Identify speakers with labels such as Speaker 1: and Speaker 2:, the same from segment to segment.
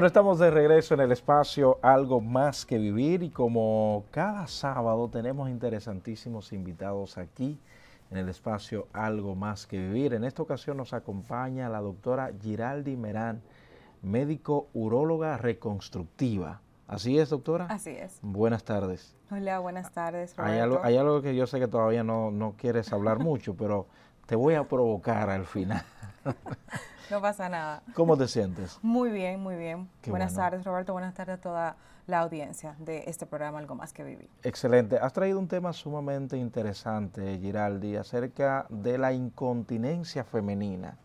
Speaker 1: Bueno, estamos de regreso en el espacio Algo más que vivir y como cada sábado tenemos interesantísimos invitados aquí en el espacio Algo más que vivir. En esta ocasión nos acompaña la doctora Giraldi Merán, médico uróloga reconstructiva. ¿Así es, doctora? Así es. Buenas tardes.
Speaker 2: Hola, buenas tardes. Hay algo, hay
Speaker 1: algo que yo sé que todavía no, no quieres hablar mucho, pero te voy a provocar al final.
Speaker 2: No pasa nada. ¿Cómo
Speaker 1: te sientes?
Speaker 2: Muy bien, muy bien. buenas tardes, Roberto. Buenas tardes a toda la audiencia de este programa Algo Más que Vivir.
Speaker 1: Excelente. Has traído un tema sumamente interesante, Giraldi, acerca de la incontinencia femenina.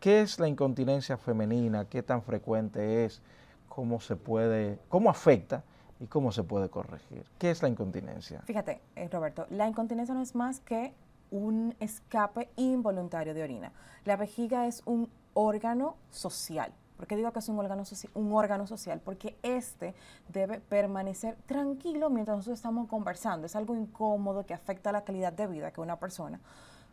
Speaker 1: ¿Qué es la incontinencia femenina? ¿Qué tan frecuente es? ¿Cómo se puede, cómo afecta? ¿Y cómo se puede corregir? ¿Qué es la incontinencia?
Speaker 2: Fíjate, eh, Roberto, la incontinencia no es más que un escape involuntario de orina. La vejiga es un órgano social. ¿Por qué digo que es un órgano, un órgano social? Porque este debe permanecer tranquilo mientras nosotros estamos conversando. Es algo incómodo que afecta la calidad de vida que una persona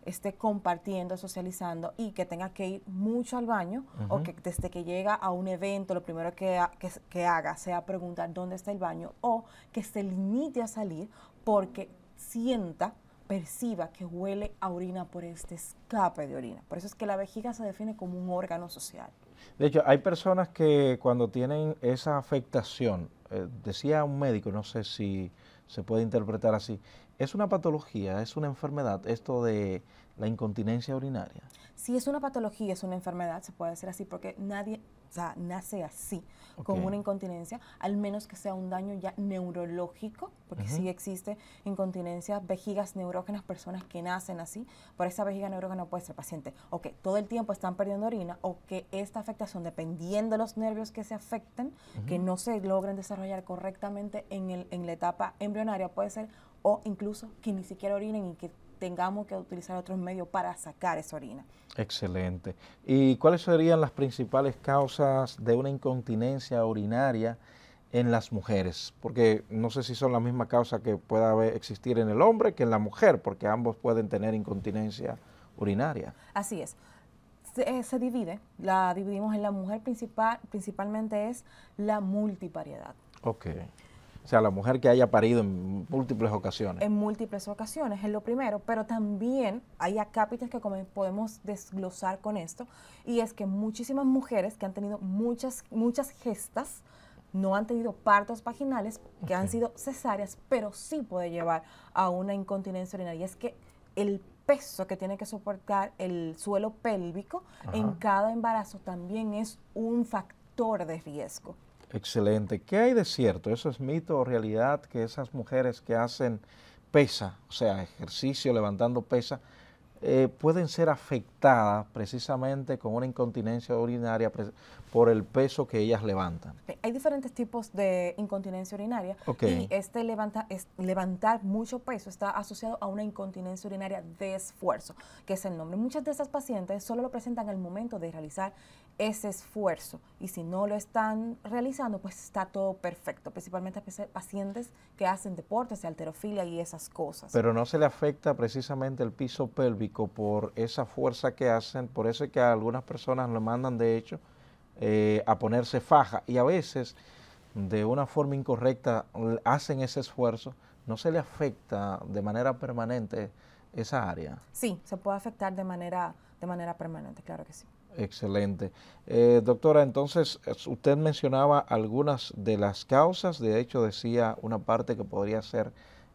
Speaker 2: esté compartiendo, socializando y que tenga que ir mucho al baño o que desde que llega a un evento lo primero que, que, que haga sea preguntar dónde está el baño o que se limite a salir porque sienta perciba que huele a orina por este escape de orina. Por eso es que la vejiga se define como un órgano social.
Speaker 1: De hecho, hay personas que cuando tienen esa afectación, eh, decía un médico, no sé si se puede interpretar así, es una patología, es una enfermedad, esto de la incontinencia urinaria.
Speaker 2: Si es una patología, es una enfermedad, se puede decir así, porque nadie o sea, nace así, con una incontinencia, al menos que sea un daño ya neurológico, porque sí existe incontinencia, vejigas neurógenas, personas que nacen así, por esa vejiga neurógena puede ser paciente o que todo el tiempo están perdiendo orina o que esta afectación, dependiendo de los nervios que se afecten, que no se logren desarrollar correctamente en, el, en la etapa embrionaria, puede ser o incluso que ni siquiera orinen y que tengamos que utilizar otros medios para sacar esa orina.
Speaker 1: Excelente. ¿Y cuáles serían las principales causas de una incontinencia urinaria en las mujeres? Porque no sé si son la misma causa que pueda haber, existir en el hombre que en la mujer, porque ambos pueden tener incontinencia urinaria.
Speaker 2: Así es. Se, eh, divide, la dividimos en la mujer principal, principalmente es la multipariedad.
Speaker 1: Okay. O sea, la mujer que haya parido en múltiples ocasiones. En
Speaker 2: múltiples ocasiones, es lo primero. Pero también hay acápites que podemos desglosar con esto. Y es que muchísimas mujeres que han tenido muchas, muchas gestas, no han tenido partos vaginales, que han sido cesáreas, pero sí puede llevar a una incontinencia urinaria. Y es que el peso que tiene que soportar el suelo pélvico en cada embarazo también es un factor de riesgo.
Speaker 1: Excelente. ¿Qué hay de cierto? ¿Eso es mito o realidad que esas mujeres que hacen pesa, o sea, ejercicio levantando pesa, eh, pueden ser afectadas precisamente con una incontinencia urinaria por el peso que ellas levantan.
Speaker 2: Hay diferentes tipos de incontinencia urinaria y este es, levantar mucho peso está asociado a una incontinencia urinaria de esfuerzo, que es el nombre. Muchas de esas pacientes solo lo presentan al momento de realizar ese esfuerzo. Y si no lo están realizando, pues está todo perfecto, principalmente pacientes que hacen deportes, alterofilia y esas cosas. Pero
Speaker 1: no se le afecta precisamente el piso pélvico por esa fuerza que hacen, por eso es que a algunas personas lo mandan de hecho eh, a ponerse faja y a veces de una forma incorrecta hacen ese esfuerzo, no se le afecta de manera permanente esa área.
Speaker 2: Sí, se puede afectar de manera, de manera permanente, claro que sí.
Speaker 1: Excelente. Eh, doctora, entonces usted mencionaba algunas de las causas, de hecho decía una parte que podría ser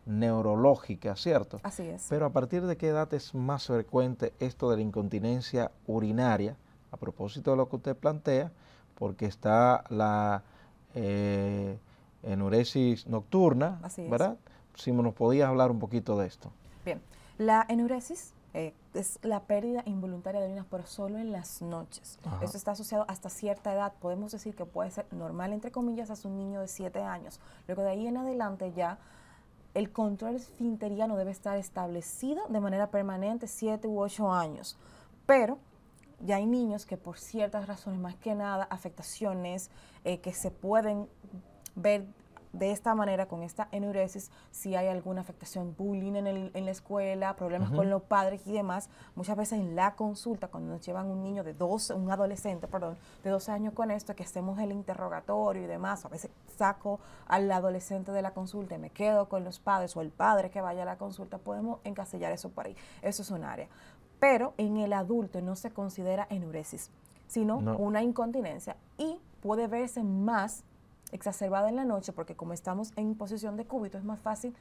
Speaker 1: neurológica, ¿cierto? Así es. Pero a partir de qué edad es más frecuente esto de la incontinencia urinaria, a propósito de lo que usted plantea, porque está la eh, enuresis nocturna, ¿verdad? Si nos podías hablar un poquito de esto.
Speaker 2: Bien, la enuresis eh, es la pérdida involuntaria de orina, pero solo en las noches. Eso está asociado hasta cierta edad. Podemos decir que puede ser normal, entre comillas, a un niño de 7 años. Luego de ahí en adelante ya el control no debe estar establecido de manera permanente 7 u 8 años. Pero ya hay niños que por ciertas razones, más que nada, afectaciones eh, que se pueden ver de esta manera, con esta enuresis, si hay alguna afectación bullying en, en la escuela, problemas con los padres y demás, muchas veces en la consulta, cuando nos llevan un niño de 12, un adolescente, perdón, de 12 años con esto, que hacemos el interrogatorio y demás, a veces saco al adolescente de la consulta y me quedo con los padres o el padre que vaya a la consulta, podemos encasillar eso por ahí. Eso es un área. Pero en el adulto no se considera enuresis, sino una incontinencia y puede verse más exacerbada en la noche, porque como estamos en posición de cúbito, es más fácil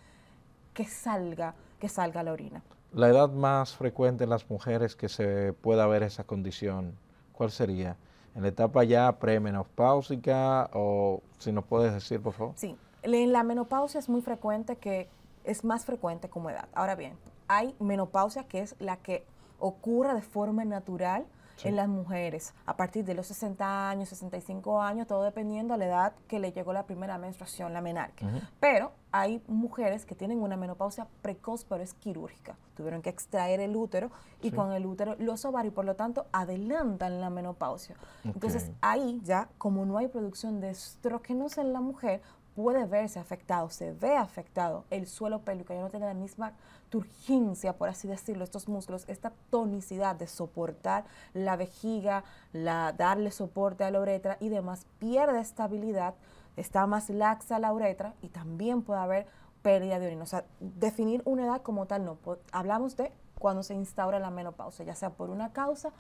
Speaker 2: que salga, que salga la orina.
Speaker 1: La edad más frecuente en las mujeres que se pueda ver esa condición, ¿cuál sería? ¿En la etapa ya premenopáusica o si nos puedes decir, por favor? Sí,
Speaker 2: en la menopausia es muy frecuente que es más frecuente como edad. Ahora bien, hay menopausia que es la que ocurre de forma natural en las mujeres a partir de los 60 años, 65 años, todo dependiendo a la edad que le llegó la primera menstruación, la menarca. Pero hay mujeres que tienen una menopausia precoz, pero es quirúrgica. Tuvieron que extraer el útero y con el útero los ovarios, por lo tanto, adelantan la menopausia. Entonces, ahí ya, como no hay producción de estrógenos en la mujer, puede verse afectado, se ve afectado el suelo pélvico, ya no tiene la misma turgencia, por así decirlo, estos músculos, esta tonicidad de soportar la vejiga, la, darle soporte a la uretra y demás, pierde estabilidad, está más laxa la uretra y también puede haber pérdida de orina. O sea, definir una edad como tal no. Hablamos de cuando se instaura la menopausa, ya sea por una causa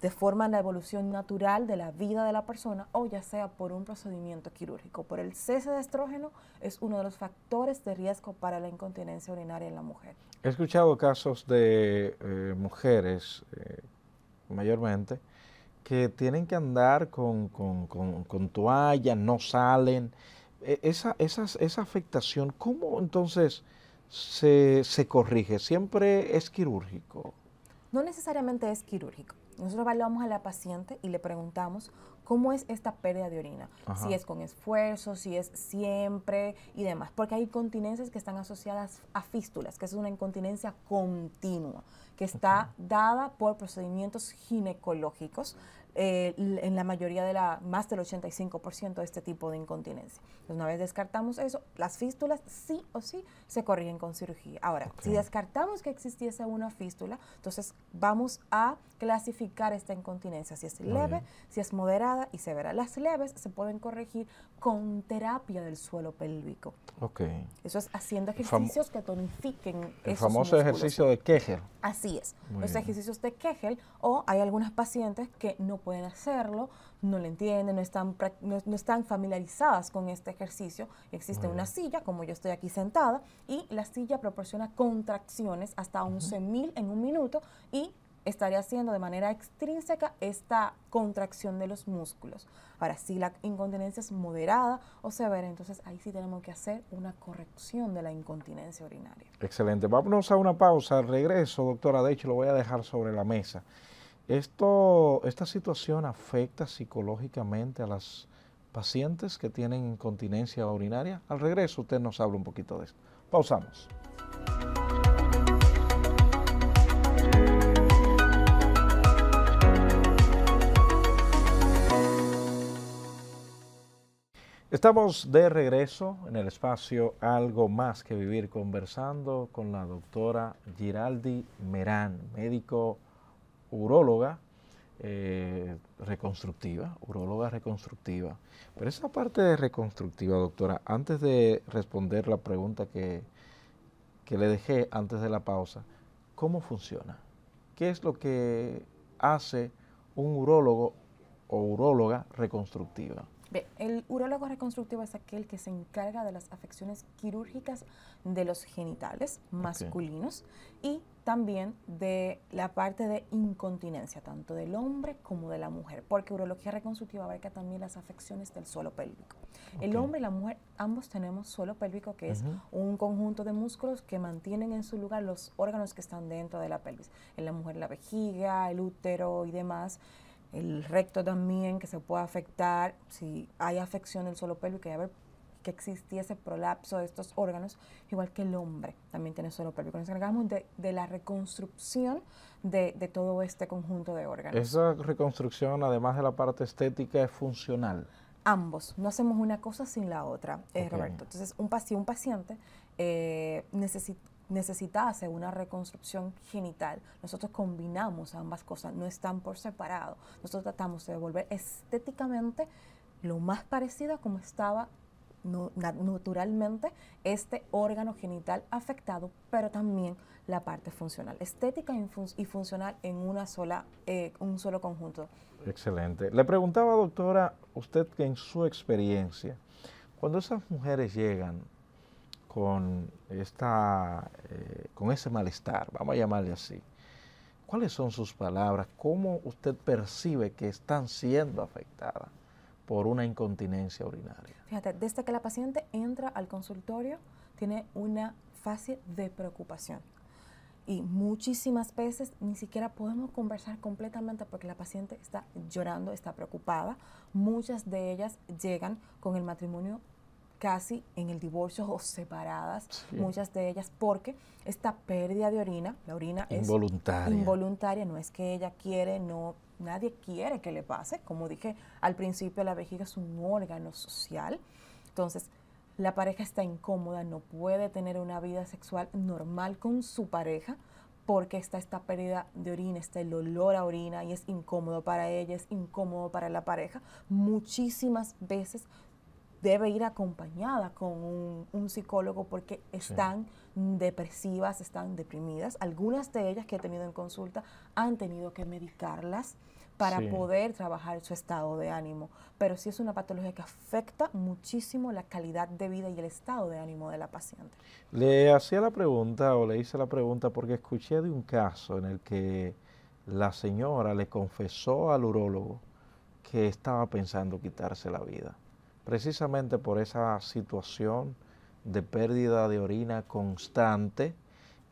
Speaker 2: de forma la evolución natural de la vida de la persona o ya sea por un procedimiento quirúrgico. Por el cese de estrógeno es uno de los factores de riesgo para la incontinencia urinaria en la mujer.
Speaker 1: He escuchado casos de eh, mujeres eh, mayormente que tienen que andar con, con, toalla, no salen. E, esa, afectación, ¿cómo entonces se corrige? ¿Siempre es quirúrgico?
Speaker 2: No necesariamente es quirúrgico. Nosotros evaluamos a la paciente y le preguntamos cómo es esta pérdida de orina, si es con esfuerzo, si es siempre y demás, porque hay incontinencias que están asociadas a fístulas, que es una incontinencia continua, que está dada por procedimientos ginecológicos eh, en la mayoría de la, más del 85% de este tipo de incontinencia. Entonces, una vez descartamos eso, las fístulas sí o sí se corrigen con cirugía. Ahora, si descartamos que existiese una fístula, entonces vamos a clasificar esta incontinencia, si es leve, si es moderada y severa. Las leves se pueden corregir con terapia del suelo pélvico. Okay. Eso es haciendo ejercicios que tonifiquen. El famoso ejercicio de Kegel. Así es. los ejercicios de Kegel o hay algunas pacientes que no pueden pueden hacerlo, no lo entienden, no están, no, están familiarizadas con este ejercicio. Existe una silla, como yo estoy aquí sentada, y la silla proporciona contracciones hasta 11.000 en un minuto y estaría haciendo de manera extrínseca esta contracción de los músculos. Ahora, si la incontinencia es moderada o severa, entonces ahí sí tenemos que hacer una corrección de la incontinencia urinaria.
Speaker 1: Excelente. vamos a una pausa. Al regreso, doctora, de hecho lo voy a dejar sobre la mesa. Esto, esta situación afecta psicológicamente a las pacientes que tienen incontinencia urinaria. Al regreso usted nos habla un poquito de esto. Pausamos. Estamos de regreso en el espacio Algo más que vivir conversando con la doctora Giraldi Merán, médico uróloga eh, reconstructiva, uróloga reconstructiva. Pero esa parte de reconstructiva, doctora, antes de responder la pregunta que, que le dejé antes de la pausa, ¿cómo funciona? ¿Qué es lo que hace un urólogo o uróloga reconstructiva?
Speaker 2: el urólogo reconstructivo es aquel que se encarga de las afecciones quirúrgicas de los genitales masculinos y también de la parte de incontinencia, tanto del hombre como de la mujer, porque urología reconstructiva abarca también las afecciones del suelo pélvico. El hombre y la mujer ambos tenemos suelo pélvico, que es un conjunto de músculos que mantienen en su lugar los órganos que están dentro de la pelvis. En la mujer la vejiga, el útero y demás el recto también que se puede afectar, si hay afección del suelo pélvico, que ver que existiese prolapso de estos órganos, igual que el hombre también tiene suelo pélvico. Nos encargamos de, la reconstrucción de, todo este conjunto de órganos. Esa
Speaker 1: reconstrucción, además de la parte estética, es funcional.
Speaker 2: Ambos, no hacemos una cosa sin la otra, Roberto. Entonces, un, un paciente eh, necesita necesitase una reconstrucción genital, nosotros combinamos ambas cosas, no están por separado. Nosotros tratamos de devolver estéticamente lo más parecido a como estaba naturalmente este órgano genital afectado, pero también la parte funcional, estética y, funcional en una sola, eh, un solo conjunto.
Speaker 1: Excelente. Le preguntaba, doctora, usted que en su experiencia, cuando esas mujeres llegan con, esta, eh, con ese malestar, vamos a llamarle así. ¿Cuáles son sus palabras? ¿Cómo usted percibe que están siendo afectadas por una incontinencia urinaria?
Speaker 2: Fíjate, desde que la paciente entra al consultorio, tiene una fase de preocupación. Y muchísimas veces ni siquiera podemos conversar completamente porque la paciente está llorando, está preocupada. Muchas de ellas llegan con el matrimonio casi en el divorcio o separadas, muchas de ellas, porque esta pérdida de orina, la orina es involuntaria, no es que ella quiere, no, nadie quiere que le pase. Como dije al principio, la vejiga es un órgano social. Entonces, la pareja está incómoda, no puede tener una vida sexual normal con su pareja porque está esta pérdida de orina, está el olor a orina y es incómodo para ella, es incómodo para la pareja. Muchísimas veces debe ir acompañada con un, psicólogo porque están depresivas, están deprimidas. Algunas de ellas que he tenido en consulta han tenido que medicarlas para poder trabajar su estado de ánimo. Pero sí es una patología que afecta muchísimo la calidad de vida y el estado de ánimo de la paciente.
Speaker 1: Le hacía la pregunta o le hice la pregunta porque escuché de un caso en el que la señora le confesó al urólogo que estaba pensando quitarse la vida precisamente por esa situación de pérdida de orina constante,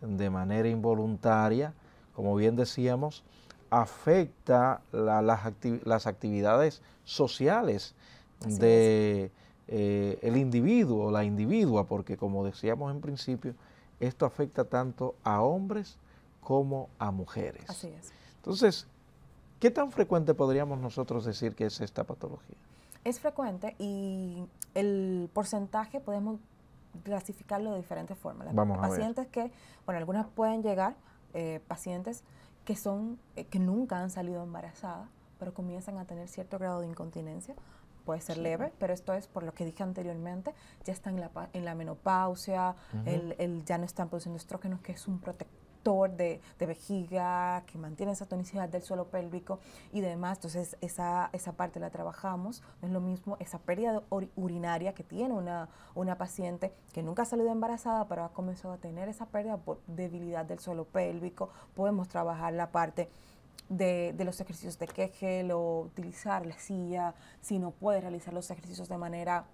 Speaker 1: de manera involuntaria, como bien decíamos, afecta las, actividades sociales del de eh, individuo, la individua, porque como decíamos en principio, esto afecta tanto a hombres como a mujeres. Así es. Entonces, ¿qué tan frecuente podríamos nosotros decir que es esta patología?
Speaker 2: Es frecuente y el porcentaje podemos clasificarlo de diferentes formas. pacientes que, bueno, algunas pueden llegar, eh, pacientes que son, eh, que nunca han salido embarazadas, pero comienzan a tener cierto grado de incontinencia. Puede ser leve, pero esto es por lo que dije anteriormente, ya están en la, en la menopausia, el, el, ya no están produciendo estrógenos, que es un protector de, vejiga que mantiene esa tonicidad del suelo pélvico y demás. Entonces esa, esa parte la trabajamos. es lo mismo esa pérdida urinaria que tiene una, una paciente que nunca ha salido embarazada, pero ha comenzado a tener esa pérdida por debilidad del suelo pélvico. Podemos trabajar la parte de, de, los ejercicios de Kegel o utilizar la silla si no puede realizar los ejercicios de manera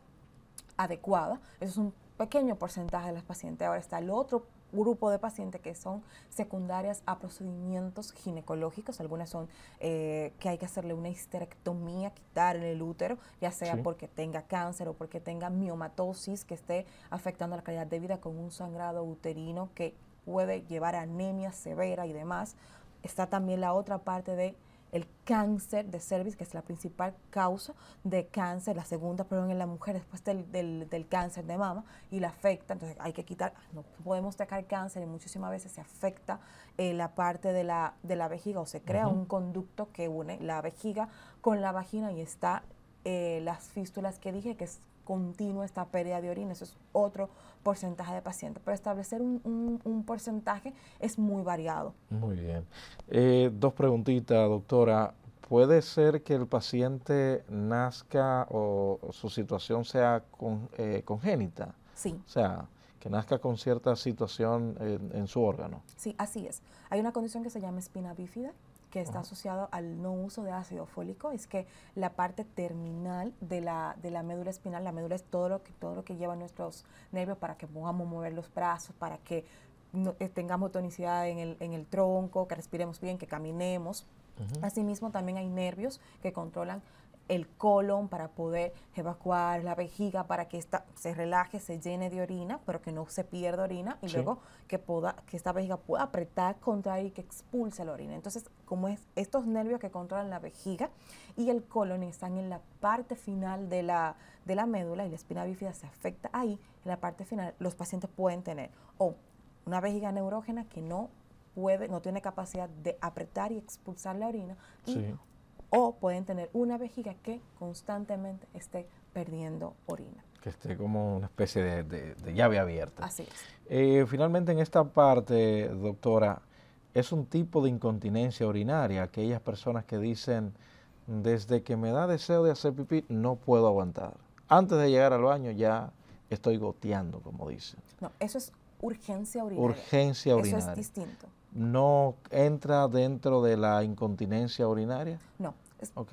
Speaker 2: adecuada. Eso es un pequeño porcentaje de las pacientes. Ahora está el otro grupo de pacientes que son secundarias a procedimientos ginecológicos. Algunas son eh, que hay que hacerle una histerectomía, quitarle el útero, ya sea porque tenga cáncer o porque tenga miomatosis que esté afectando la calidad de vida con un sangrado uterino que puede llevar a anemia severa y demás. Está también la otra parte de el cáncer de cervix, que es la principal causa de cáncer, la segunda, perdón, en la mujer después del, del, cáncer de mama y la afecta, entonces hay que quitar, no podemos sacar cáncer y muchísimas veces se afecta eh, la parte de la, de la vejiga o se crea un conducto que une la vejiga con la vagina y está eh, las fístulas que dije, que es continua esta pérdida de orina, eso es otro porcentaje de pacientes, pero establecer un, porcentaje es muy variado. Muy bien.
Speaker 1: Eh, dos preguntitas, doctora. ¿Puede ser que el paciente nazca o, su situación sea con, eh, congénita? Sí. O sea, que nazca con cierta situación en, en, su órgano.
Speaker 2: Sí, así es. Hay una condición que se llama espina bífida, que está asociado al no uso de ácido fólico es que la parte terminal de la, de la médula espinal, la médula es todo lo que, todo lo que lleva nuestros nervios para que podamos mover los brazos, para que eh, tengamos tonicidad en el, en el tronco, que respiremos bien, que caminemos. Asimismo, también hay nervios que controlan el colon para poder evacuar, la vejiga para que esta se relaje, se llene de orina, pero que no se pierda orina y luego que, pueda, que esta vejiga pueda apretar, contraer y que expulse la orina. Entonces, como es estos nervios que controlan la vejiga y el colon están en la parte final de la, médula y la espina bífida se afecta ahí, en la parte final, los pacientes pueden tener o una vejiga neurógena que no puede, no tiene capacidad de apretar y expulsar la orina, sí o pueden tener una vejiga que constantemente esté perdiendo orina.
Speaker 1: Que esté como una especie de, llave abierta. Así es. Eh, finalmente, en esta parte, doctora, es un tipo de incontinencia urinaria, aquellas personas que dicen, desde que me da deseo de hacer pipí, no puedo aguantar. Antes de llegar al baño ya estoy goteando, como dicen.
Speaker 2: No, eso es urgencia urinaria. Urgencia urinaria. Eso es distinto
Speaker 1: no entra dentro de la incontinencia urinaria?
Speaker 2: No.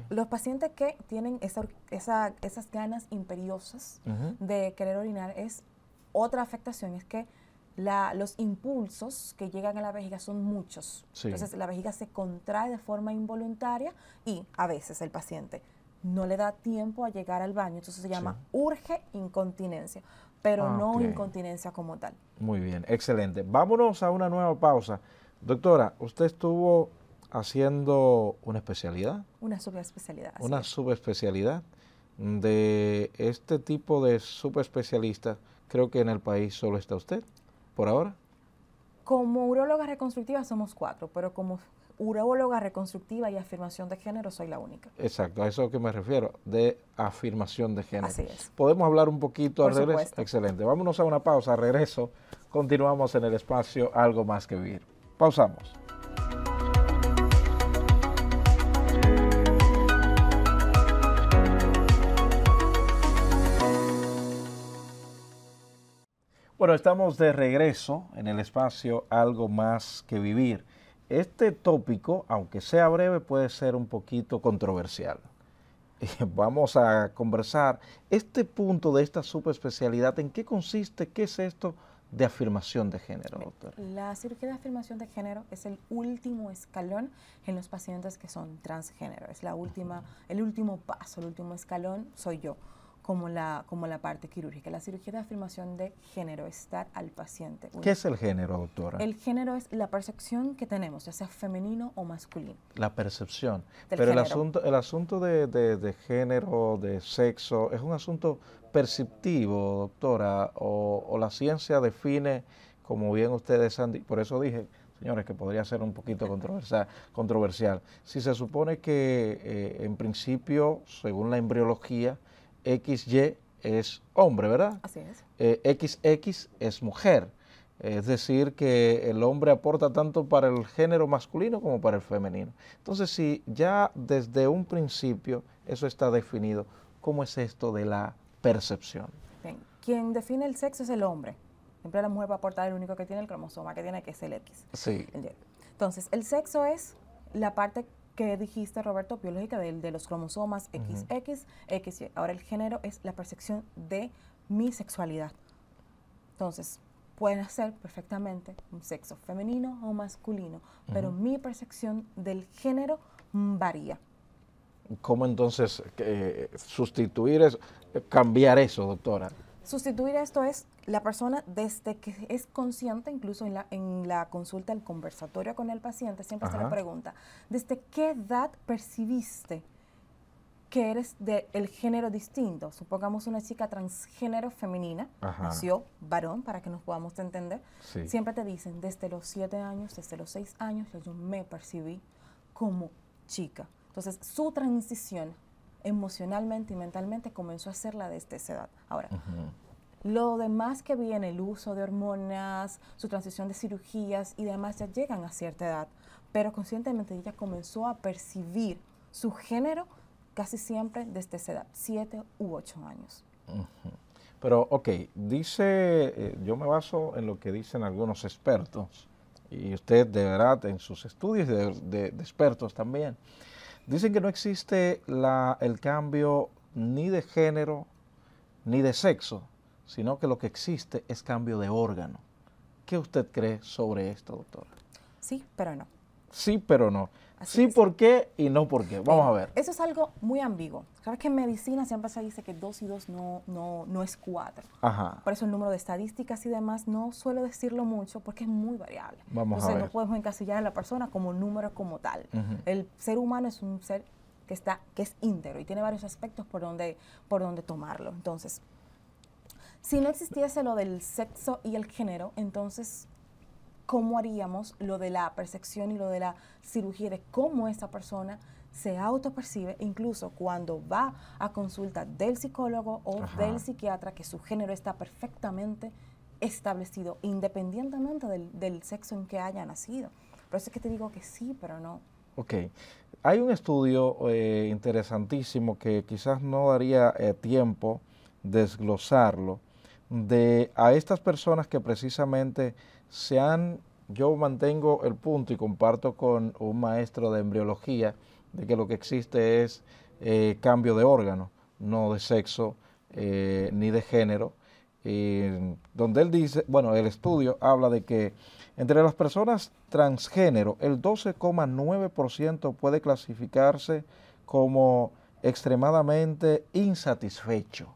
Speaker 2: Los pacientes que tienen esas ganas imperiosas de querer orinar es otra afectación, es que los impulsos que llegan a la vejiga son muchos. Entonces la vejiga se contrae de forma involuntaria y a veces el paciente no le da tiempo a llegar al baño. Entonces se llama urge incontinencia, pero ah, no incontinencia como tal.
Speaker 1: Muy bien, excelente. Vámonos a una nueva pausa. Doctora, usted estuvo haciendo una especialidad.
Speaker 2: Una subespecialidad. Una
Speaker 1: subespecialidad de este tipo de subespecialistas. Creo que en el país solo está usted, por ahora.
Speaker 2: Como uróloga reconstructiva somos cuatro, pero como uróloga reconstructiva y afirmación de género soy la única.
Speaker 1: Exacto, a eso que me refiero, de afirmación de género. Así es. Podemos hablar un poquito al regreso. Excelente. Vámonos a una pausa, regreso. Continuamos en el espacio Algo más que vivir. Pausamos. Bueno, estamos de regreso en el espacio Algo más que vivir. Este tópico, aunque sea breve, puede ser un poquito controversial. Vamos a conversar este punto de esta subespecialidad, en qué consiste, qué es esto de afirmación de género,
Speaker 2: doctor. La cirugía de afirmación de género es el último escalón en los pacientes que son transgénero. Es la última, el último paso, el último escalón soy yo. Como la, como la parte quirúrgica. La cirugía de afirmación de género estar al paciente. ¿Qué es
Speaker 1: el género, doctora? El
Speaker 2: género es la percepción que tenemos, ya sea femenino o masculino.
Speaker 1: La percepción. Pero el asunto, el asunto de, de, de género, de sexo, es un asunto perceptivo, doctora, o, la ciencia define, como bien ustedes han dicho, por eso dije, señores, que podría ser un poquito controversial. Si se supone que eh, en principio, según la embriología, XY es hombre, ¿verdad? Así es. XX eh, es mujer. Es decir, que el hombre aporta tanto para el género masculino como para el femenino. Entonces, si ya desde un principio eso está definido, ¿cómo es esto de la percepción.
Speaker 2: Bien. Quien define el sexo es el hombre. Siempre la mujer va a aportar el único que tiene el cromosoma que tiene, que es el X. Sí. Entonces, el sexo es la parte que dijiste, Roberto, biológica de, los cromosomas XX, X Ahora, el género es la percepción de mi sexualidad. Entonces, pueden ser perfectamente un sexo femenino o masculino, pero mi percepción del género varía.
Speaker 1: ¿Cómo entonces eh, sustituir eso, cambiar eso, doctora?
Speaker 2: Sustituir esto es la persona desde que es consciente, incluso en la, en la consulta, el conversatorio con el paciente, siempre se le pregunta, ¿desde qué edad percibiste que eres del de género distinto? Supongamos una chica transgénero femenina, nació varón, para que nos podamos entender. Siempre te dicen, desde los siete años, desde los seis años, yo me percibí como chica. Entonces, su transición emocionalmente y mentalmente comenzó a hacerla desde esa edad. Ahora, Lo demás que viene, el uso de hormonas, su transición de cirugías y demás, ya llegan a cierta edad. Pero conscientemente ella comenzó a percibir su género casi siempre desde esa edad, siete u ocho años.
Speaker 1: Pero, ok, dice, eh, yo me baso en lo que dicen algunos expertos, y usted de verdad en sus estudios de expertos también, Dicen que no existe el cambio ni de género ni de sexo, sino que lo que existe es cambio de órgano. ¿Qué usted cree sobre esto, doctora?
Speaker 2: Sí, pero no.
Speaker 1: Sí, pero no
Speaker 2: sí, ¿por qué?
Speaker 1: Y no, ¿por qué? Vamos eh, a ver.
Speaker 2: Eso es algo muy ambiguo. Sabes que en medicina siempre se dice que dos y dos no, no, no es cuatro. Ajá. Por eso el número de estadísticas y demás no suelo decirlo mucho porque es muy variable. Vamos Entonces, a ver. no podemos encasillar a la persona como número como tal. El ser humano es un ser que, está, que es íntegro y tiene varios aspectos por donde, por donde tomarlo. Entonces, si no existiese lo del sexo y el género, entonces cómo haríamos lo de la percepción y lo de la cirugía, de cómo esa persona se autopercibe, incluso cuando va a consulta del psicólogo o del psiquiatra, que su género está perfectamente establecido, independientemente del, sexo en que haya nacido. Por eso es que te digo que sí, pero no.
Speaker 1: Ok. Hay un estudio eh, interesantísimo que quizás no daría eh, tiempo desglosarlo, de a estas personas que precisamente se han, yo mantengo el punto y comparto con un maestro de embriología, de que lo que existe es eh, cambio de órgano, no de sexo eh, ni de género, donde él dice, bueno, el estudio habla de que entre las personas transgénero, el 12,9% puede clasificarse como extremadamente insatisfecho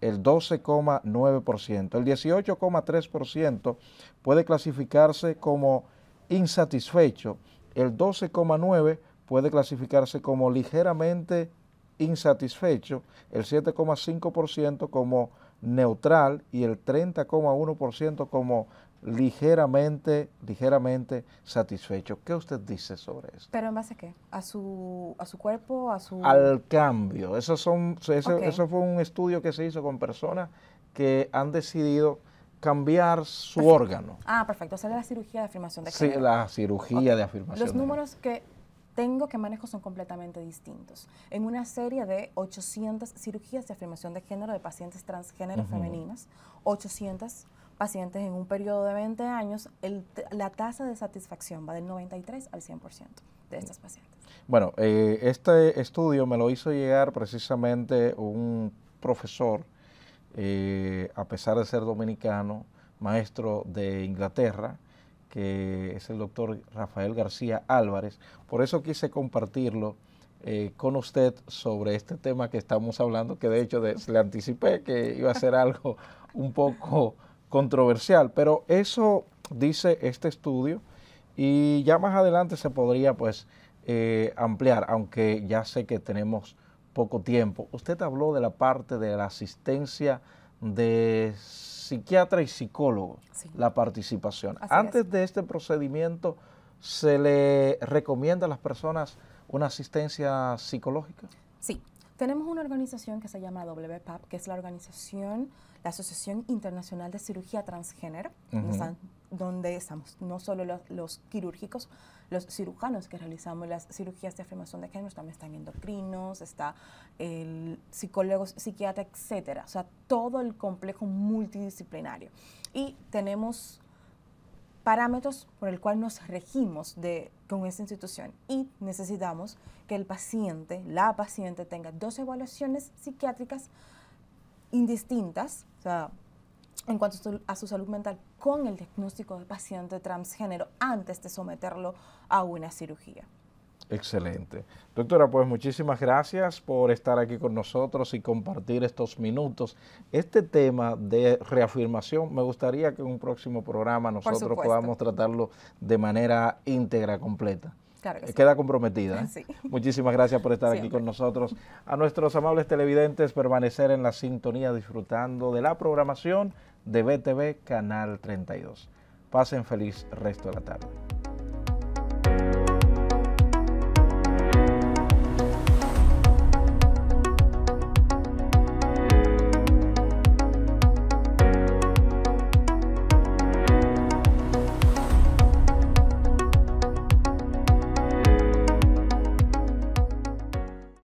Speaker 1: el 12,9%. El 18,3% puede clasificarse como insatisfecho. El 12,9% puede clasificarse como ligeramente insatisfecho. El 7,5% como neutral y el 30,1% como ligeramente, ligeramente satisfecho. ¿Qué usted dice sobre eso?
Speaker 2: ¿Pero en base a qué? ¿A su, a su cuerpo? a su Al
Speaker 1: cambio. Eso, son, eso, fue un estudio que se hizo con personas que han decidido cambiar su órgano.
Speaker 2: Ah, perfecto. o la cirugía de afirmación de género. Sí,
Speaker 1: la cirugía de afirmación. Los números
Speaker 2: que tengo que manejo son completamente distintos. En una serie de 800 cirugías de afirmación de género de pacientes transgénero femeninas, 800 pacientes en un periodo de 20 años, la tasa de satisfacción va del 93 al 100% de estas pacientes.
Speaker 1: Bueno, eh, este estudio me lo hizo llegar precisamente un profesor, eh, a pesar de ser dominicano, maestro de Inglaterra, que es el doctor Rafael García Álvarez. Por eso quise compartirlo. Eh, con usted sobre este tema que estamos hablando, que de hecho le anticipé que iba a ser algo un poco controversial, pero eso dice este estudio y ya más adelante se podría pues eh, ampliar, aunque ya sé que tenemos poco tiempo. Usted habló de la parte de la asistencia de psiquiatra y psicólogo, la participación. Antes de este procedimiento, ¿se le recomienda a las personas una asistencia psicológica?
Speaker 2: Sí, tenemos una organización que se llama WPAP, que es la organización, la Asociación Internacional de Cirugía Transgénero, donde estamos no solo los, los, quirúrgicos, los cirujanos que realizamos las cirugías de afirmación de género, también están endocrinos, está el psicólogo, psiquiatra, etcétera. O sea, todo el complejo multidisciplinario. Y tenemos parámetros por el cual nos regimos de, con esta institución y necesitamos que el paciente, la paciente tenga dos evaluaciones psiquiátricas indistintas, en cuanto a su, a su salud mental, con el diagnóstico de paciente transgénero antes de someterlo a una cirugía.
Speaker 1: Excelente. Doctora, pues muchísimas gracias por estar aquí con nosotros y compartir estos minutos. Este tema de reafirmación, me gustaría que en un próximo programa nosotros podamos tratarlo de manera íntegra, completa. Eh, queda comprometida. ¿eh? Muchísimas gracias por estar aquí con nosotros. A nuestros amables televidentes, permanecer en la sintonía disfrutando de la programación de BTV Canal 32. Pasen feliz resto de la tarde.